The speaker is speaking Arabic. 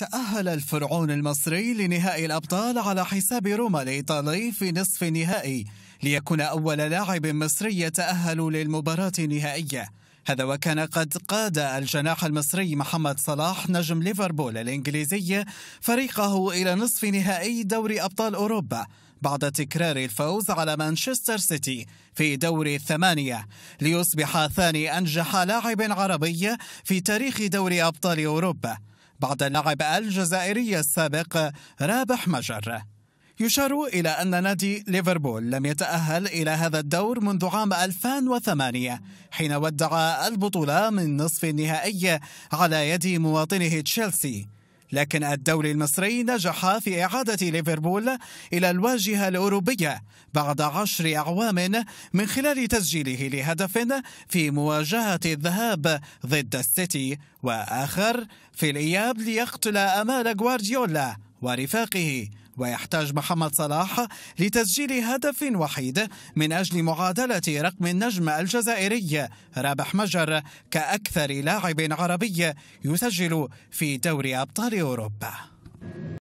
تأهل الفرعون المصري لنهائي الأبطال على حساب روما الإيطالي في نصف النهائي ليكون أول لاعب مصري يتأهل للمباراة النهائية هذا وكان قد قاد الجناح المصري محمد صلاح نجم ليفربول الإنجليزي فريقه إلى نصف نهائي دوري أبطال أوروبا بعد تكرار الفوز على مانشستر سيتي في دوري الثمانية ليصبح ثاني أنجح لاعب عربي في تاريخ دوري أبطال أوروبا بعد اللاعب الجزائري السابق رابح مجر يشار إلى أن نادي ليفربول لم يتأهل إلى هذا الدور منذ عام 2008 حين ودع البطولة من نصف النهائي على يد مواطنه تشيلسي لكن الدوري المصري نجح في إعادة ليفربول إلى الواجهة الأوروبية بعد عشر أعوام من خلال تسجيله لهدف في مواجهة الذهاب ضد السيتي وآخر في الإياب ليقتل أمال غوارديولا ورفاقه ويحتاج محمد صلاح لتسجيل هدف وحيد من أجل معادلة رقم النجم الجزائري رابح مجر كأكثر لاعب عربي يسجل في دوري أبطال أوروبا